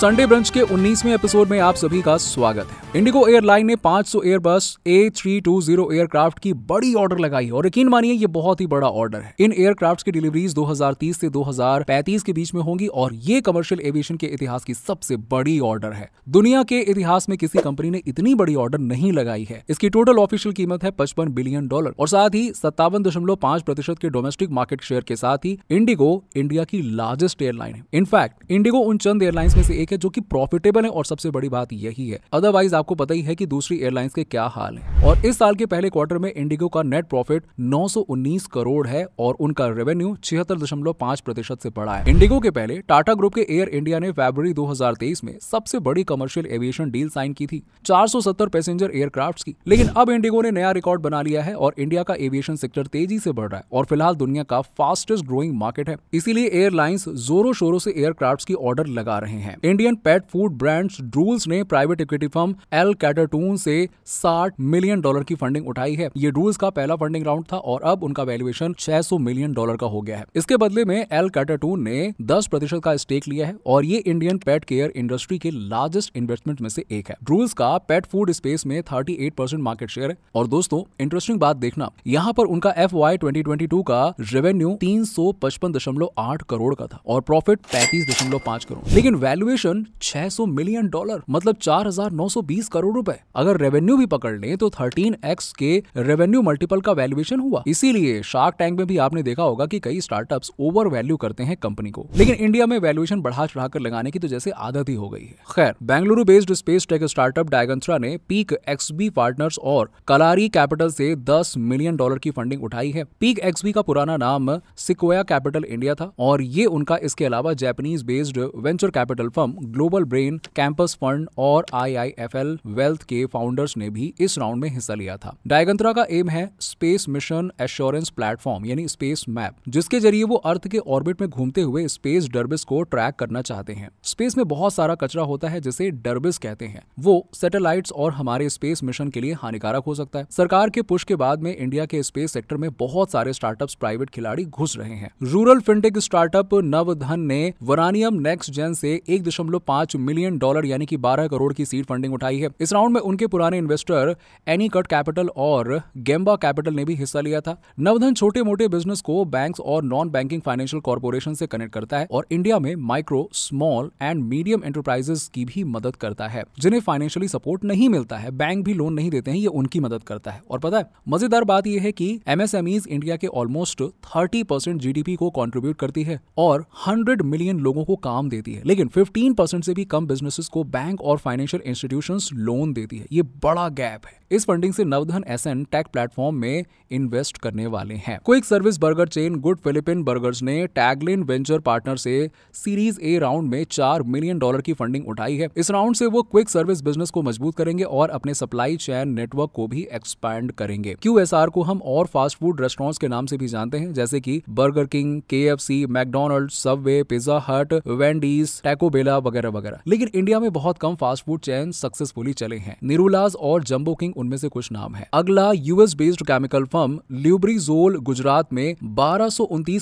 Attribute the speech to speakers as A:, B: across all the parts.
A: Sunday brunch के 19वें episode में आप सभी का स्वागत है इंडिगो एयरलाइन ने 500 एयरबस जीरो एयरक्राफ्ट की बड़ी ऑर्डर लगाई है और यकीन मानिए ये बहुत ही बड़ा ऑर्डर है इन एयरक्राफ्ट की डिलीवरीज 2030 से 2035 के बीच में होंगी और ये कमर्शियल एविएशन के इतिहास की सबसे बड़ी ऑर्डर है दुनिया के इतिहास में किसी कंपनी ने इतनी बड़ी ऑर्डर नहीं लगाई है इसकी टोटल ऑफिशियल कीमत है पचपन बिलियन डॉलर और साथ ही सत्तावन प्रतिशत के डोमेस्टिक मार्केट शेयर के साथ ही इंडिगो इंडिया की लार्जेस्ट एयरलाइन है इनफैक्ट इंडिगो उन चंद एयरलाइंस में से एक है जो कि प्रॉफिटेबल है और सबसे बड़ी बात यही है अदरवाइज आपको पता ही है कि दूसरी एयरलाइंस के क्या हाल है और इस साल के पहले क्वार्टर में इंडिगो का नेट प्रॉफिट 919 करोड़ है और उनका रेवेन्यू छिहत्तर दशमलव पांच प्रतिशत से बढ़ा है इंडिगो के पहले टाटा ग्रुप के एयर इंडिया ने फरवरी 2023 में सबसे बड़ी कमर्शियल एविएशन डील साइन की थी 470 पैसेंजर एयरक्राफ्ट की लेकिन अब इंडिगो ने नया रिकॉर्ड बना लिया है और इंडिया का एविएशन सेक्टर तेजी से बढ़ रहा है और फिलहाल दुनिया का फास्टेस्ट ग्रोइंग मार्केट है इसीलिए एयरलाइंस जोरों शोरों से एयरक्राफ्ट की ऑर्डर लगा रहे हैं Indian pet food brand Drools ने private equity firm L Catterton से 60 मिलियन डॉलर की फंडिंग उठाई है ये ड्रूल्स का पहला फंडिंग राउंड था और अब उनका वैल्यूएशन 600 मिलियन डॉलर का हो गया है इसके बदले में एल कैटरटून ने 10 प्रतिशत का स्टेक लिया है और ये इंडियन पेट केयर इंडस्ट्री के लार्जेस्ट इन्वेस्टमेंट में से एक है ड्रूल्स का पेट फूड स्पेस में थर्टी मार्केट शेयर है और दोस्तों इंटरेस्टिंग बात देखना यहाँ पर उनका एफ वाई का रेवेन्यू तीन करोड़ का था और प्रॉफिट पैंतीस करोड़ लेकिन वैल्यूएशन वैल्यूएशन 600 मिलियन डॉलर मतलब 4920 करोड़ रुपए अगर रेवेन्यू भी पकड़ ले तो 13x के रेवेन्यू मल्टीपल का वैल्यूएशन हुआ इसीलिए शार्क टैंक में भी आपने देखा होगा कि कई स्टार्टअप्स ओवर वैल्यू करते हैं कंपनी को लेकिन इंडिया में वैल्यूएशन बढ़ा चढ़ाकर लगाने की तो जैसे आदत ही हो गई है खैर Bengaluru based space tech startup Digantara ने पीक एक्सबी पार्टनर्स और कलारी कैपिटल से 10 मिलियन डॉलर की फंडिंग उठाई है पीक एक्सबी का पुराना नाम सिकोया कैपिटल इंडिया था और ये उनका इसके अलावा Japanese based venture capital firm global brain campus fund और आईआईएफएल वेल्थ के फाउंडर्स ने भी इस राउंड में हिस्सा लिया था डायगंत्रा का एम है स्पेस मिशन एश्योरेंस प्लेटफॉर्म यानी स्पेस मैप जिसके जरिए वो अर्थ के ऑर्बिट में घूमते हुए स्पेस डर्बिस को ट्रैक करना चाहते हैं स्पेस में बहुत सारा कचरा होता है जिसे डर्बिस कहते हैं वो सैटेलाइट्स और हमारे स्पेस मिशन के लिए हानिकारक हो सकता है सरकार के पुश के बाद में इंडिया के स्पेस सेक्टर में बहुत सारे स्टार्टअप प्राइवेट खिलाड़ी घुस रहे हैं रूरल फिनटेक स्टार्टअप नवधन ने वरानियम नेक्स्ट जेन से एक मिलियन डॉलर यानी कि 12 करोड़ की सीड फंडिंग उठाई है इस राउंड में उनके पुराने इन्वेस्टर एनी कट कैपिटल और गेम्बा कैपिटल ने भी हिस्सा लिया था नवधन छोटे मोटे बिजनेस को बैंक और नॉन बैंकिंग फाइनेंशियल कॉर्पोरेशन से कनेक्ट करता है और इंडिया में micro small and medium enterprises की भी मदद करता है जिन्हें फाइनेंशियली सपोर्ट नहीं मिलता है बैंक भी लोन नहीं देते हैं ये उनकी मदद करता है और पता है मजेदार बात यह है कि एमएसएमईज इंडिया के ऑलमोस्ट थर्टी परसेंट जीडीपी को कॉन्ट्रीब्यूट करती है और हंड्रेड मिलियन लोगों को काम देती है लेकिन फिफ्टीन परसेंट से भी कम बिजनेसेस को बैंक और फाइनेंशियल इंस्टीट्यूशन लोन देती है ये बड़ा गैप है इस फंडिंग से Navdhan S N tech platform में इन्वेस्ट करने वाले हैं quick service burger chain Good Filipino Burgers ने टैगलिन वेंचर पार्टनर से सीरीज ए राउंड में चार मिलियन डॉलर की फंडिंग उठाई है इस राउंड से वो क्विक सर्विस बिजनेस को मजबूत करेंगे और अपने सप्लाई चैन नेटवर्क को भी एक्सपैंड करेंगे क्यू को हम और फास्ट फूड रेस्टोरेंट्स के नाम से भी जानते हैं जैसे की Burger King K F C McDonald Subway Pizza Hut Wendy's Taco Bell वगैरह वगैरह लेकिन इंडिया में बहुत कम फास्ट फूड चैन सक्सेसफुली चले हैं निरुलाज और जम्बो किंग उनमें से कुछ नाम है अगला US based chemical firm Lubrizol Gujarat में बारह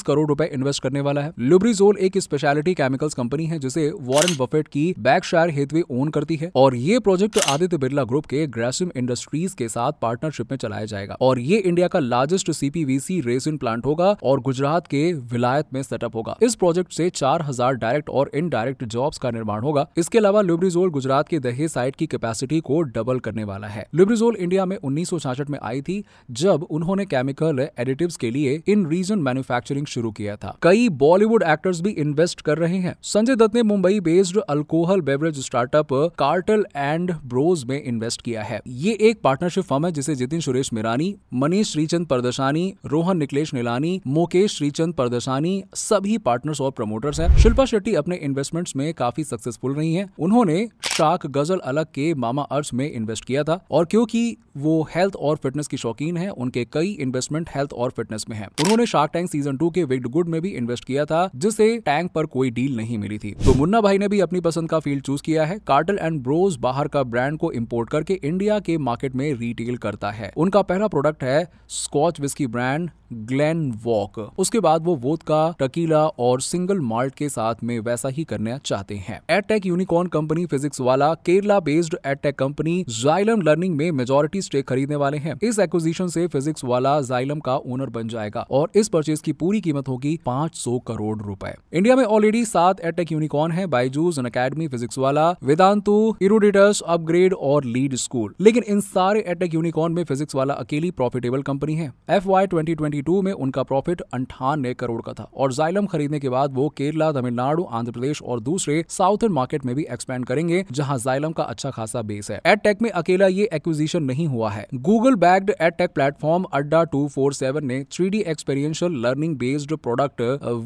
A: करोड़ रुपए इन्वेस्ट करने वाला है ल्यूब्रीजोल एक स्पेशलिटी केमिकल्स कंपनी है जिसे वॉरेन बफेट की बैकशायर हेतवे ओन करती है और ये प्रोजेक्ट आदित्य बिरला ग्रुप के ग्रेसिम इंडस्ट्रीज के साथ पार्टनरशिप में चलाया जाएगा और ये इंडिया का लार्जेस्ट सीपीवीसी रेसिन प्लांट होगा और गुजरात के विलायत में सेटअप होगा इस प्रोजेक्ट से 4000 डायरेक्ट और इनडायरेक्ट जॉब्स का निर्माण होगा इसके अलावा लुब्रिजोल गुजरात के दहेज साइट की कैपेसिटी को डबल करने वाला है लुब्रिजोल इंडिया में उन्नीस में आई थी जब उन्होंने केमिकल एडिटिव के लिए इन रीजन मैन्युफैक्चरिंग शुरू किया था कई बॉलीवुड एक्टर्स भी इन्वेस्ट कर रहे हैं संजय दत्त ने Mumbai based alcohol beverage startup Cartel and Bros में इन्वेस्ट किया है ये एक पार्टनरशिप फर्म है जिसे जितिन सुरेश मिरानी मनीष श्रीचंद परदशानी रोहन निकलेश नीलानी मुकेश श्रीचंद परदशानी सभी पार्टनर्स और प्रमोटर्स हैं शिल्पा शेट्टी अपने इन्वेस्टमेंट्स में काफी काफी सक्सेसफुल रही हैं उन्होंने शाक गजल अलग के मामा अर्थ में इन्वेस्ट किया था और क्योंकि वो हेल्थ और फिटनेस की शौकीन हैं उनके कई इन्वेस्टमेंट हेल्थ और फिटनेस में हैं उन्होंने शार्क टैंक सीजन टू के विग्ड गुड में भी इन्वेस्ट किया था जिसे टैंक पर कोई डील नहीं मिली थी तो मुन्ना भाई ने भी अपनी पसंद का फील्ड चूज किया है कार्टल एंड ब्रोज बाहर का ब्रांड को इम्पोर्ट करके इंडिया के मार्केट में रिटेल करता है उनका पहला प्रोडक्ट है Scotch whisky brand Glen Walk उसके बाद वो वोद का टकीला और सिंगल माल्ट के साथ में वैसा ही करना चाहते हैं edtech unicorn company Physics Wallah Kerala based edtech company Xylem learning में मेजोरिटी स्टेक खरीदने वाले हैं इस एक्विजिशन से फिजिक्स वाला जाइलम का ओनर बन जाएगा और इस परचेज की पूरी कीमत होगी पांच करोड़ रूपए इंडिया में ऑलरेडी सात एडटेक यूनिकॉर्न है बाइजूज अकेडमी फिजिक्स वाला वेदांतु इरोडिटस अपग्रेड और लीड स्कूल लेकिन इन सारे एटेक यूनिकॉर्न में फिजिक्स वाला अकेली प्रॉफिटेबल कंपनी है एफ वाई ट्वेंटी 2022 में उनका प्रॉफिट अंठानवे करोड़ का था और जाइलम खरीदने के बाद वो केरला तमिलनाडु आंध्र प्रदेश और दूसरे साउथर्न मार्केट में भी एक्सपैंड करेंगे जहां जाइलम का अच्छा खासा बेस है एड टेक में अकेला ये एक्विजिशन नहीं हुआ है Google backed ed tech platform Adda two ने three D experiential learning based product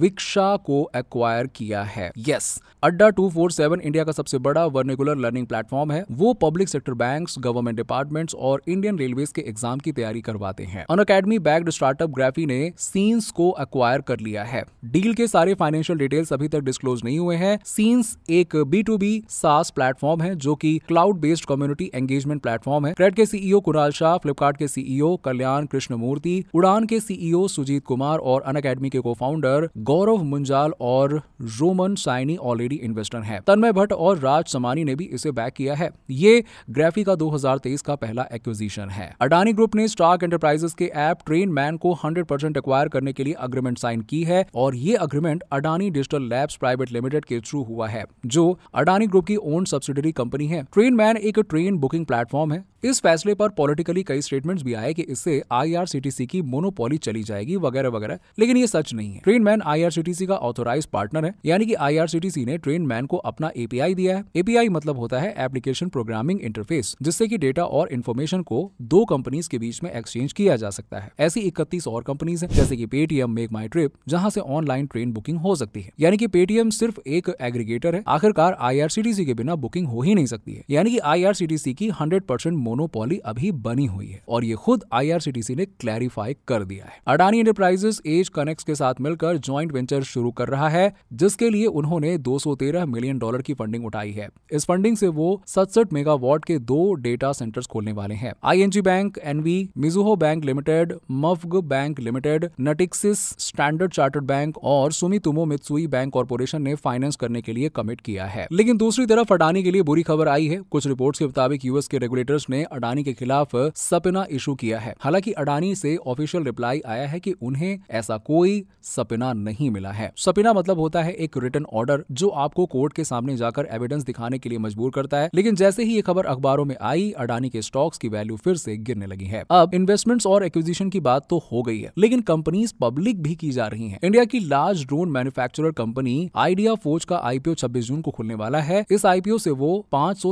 A: Viksha को एक्वायर किया है यस अड्डा टू इंडिया का सबसे बड़ा वर्निकुलर लर्निंग प्लेटफॉर्म है वो public sector bank government departments और इंडियन रेलवे के एग्जाम की तैयारी करवाते हैं Unacademy backed startup grade photography ने सीन्स को अक्वायर कर लिया है डील के सारे फाइनेंशियल डिटेल्स अभी तक डिस्क्लोज नहीं हुए हैं सीन्स एक B two B SaaS platform है जो की cloud based community engagement platform है क्रेड के सीईओ e कुणाल शाह फ्लिपकार्ट के CEO e Kalyan Krishnamurthy Udaan के सीईओ e सुजीत कुमार और अन अकेडमी के को फाउंडर गौरव मुंजाल और रोमन साइनी ऑलरेडी इन्वेस्टर हैं तन्मय भट्ट और राज समानी ने भी इसे बैक किया है ये ग्राफी का 2023 का पहला एक्विजिशन है अडानी ग्रुप ने स्टार्क एंटरप्राइजेस के ऐप ट्रेन मैन को हंड्रेड परसेंट एक्वायर करने के लिए अग्रीमेंट साइन की है और ये agreement Adani digital labs private limited के थ्रू हुआ है जो अडानी ग्रुप की ओन सब्सिडरी कंपनी है ट्रेन मैन एक ट्रेन बुकिंग प्लेटफॉर्म है इस फैसले पर पॉलिटिकली कई स्टेटमेंट्स भी आए कि इससे आईआरसीटीसी की मोनोपोली चली जाएगी वगैरह वगैरह लेकिन ये सच नहीं है ट्रेन मैन आईआरसीटीसी का ऑथोराइज पार्टनर है यानी कि आईआरसीटीसी ने ट्रेन मैन को अपना एपीआई दिया है एपीआई मतलब होता है एप्लीकेशन प्रोग्रामिंग इंटरफेस जिससे की डेटा और इन्फॉर्मेशन को दो कंपनीज के बीच में एक्सचेंज किया जा सकता है ऐसी इकतीस और कंपनीज है जैसे की पेटीएम मेक माई ट्रिप जहाँ से ऑनलाइन ट्रेन बुकिंग हो सकती है यानी कि पेटीएम सिर्फ एक एग्रीगेटर है आखिरकार आईआरसीटीसी के बिना बुकिंग हो ही नहीं सकती है यानी कि आईआरसीटीसी की 100% परसेंट मोनोपोली अभी बनी हुई है और ये खुद आईआरसीटीसी ने क्लैरिफाई कर दिया है अडानी एंटरप्राइजेस एज कनेक्ट के साथ मिलकर ज्वाइंट वेंचर शुरू कर रहा है जिसके लिए उन्होंने 213 मिलियन डॉलर की फंडिंग उठाई है इस फंडिंग से वो सड़सठ मेगावाट के दो डेटा सेंटर्स खोलने वाले हैं ING bank NV Mizuho bank limited MUFG bank limited Natixis Standard Chartered bank और सुमितुमो मित्सुई बैंक कॉर्पोरेशन ने फाइनेंस करने के लिए कमिट किया है लेकिन दूसरी तरफ अडानी के लिए बुरी खबर आई है कुछ रिपोर्ट्स के मुताबिक यूएस के रेगुलेटर्स ने ने अडानी के खिलाफ सपना इशू किया है हालांकि अडानी से ऑफिशियल रिप्लाई आया है कि उन्हें ऐसा कोई सपना नहीं मिला है सपना मतलब होता है एक रिटर्न ऑर्डर जो आपको कोर्ट के सामने जाकर एविडेंस दिखाने के लिए मजबूर करता है लेकिन जैसे ही ये खबर अखबारों में आई अडानी के स्टॉक्स की वैल्यू फिर से गिरने लगी है अब इन्वेस्टमेंट और एक्विजिशन की बात तो हो गई है लेकिन कंपनीज पब्लिक भी की जा रही है इंडिया की large drone manufacturer company ideaForge का आईपीओ छब्बीस जून को खुलने वाला है इस आईपीओ से वो पांच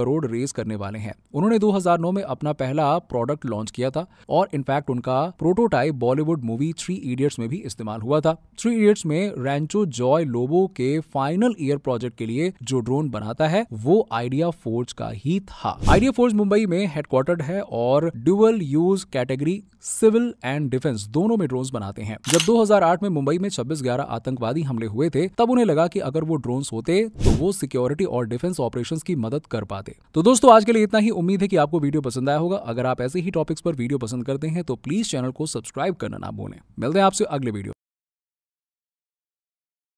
A: करोड़ रेज करने वाले हैं उन्होंने 2009 में अपना पहला प्रोडक्ट लॉन्च किया था और इनफैक्ट उनका prototype Bollywood movie three idiots में भी इस्तेमाल हुआ था थ्री इडियट्स में रैंचो जॉय लोबो के फाइनल ईयर प्रोजेक्ट के लिए जो ड्रोन बनाता है वो आइडिया फोर्ज का ही था आइडिया फोर्ज मुंबई में हेडक्वार्टर्ड है और dual use category civil and defence दोनों में ड्रोन बनाते हैं जब 2008 में मुंबई में 26 ग्यारह आतंकवादी हमले हुए थे तब उन्हें लगा कि अगर वो ड्रोन होते तो वो सिक्योरिटी और डिफेंस ऑपरेशन की मदद कर पाते तो दोस्तों आज के लिए इतना ही उम्मीद है कि कि आपको वीडियो पसंद आया होगा अगर आप ऐसे ही टॉपिक्स पर वीडियो पसंद करते हैं तो प्लीज़ चैनल को सब्सक्राइब करना ना भूलें मिलते हैं आपसे अगले वीडियो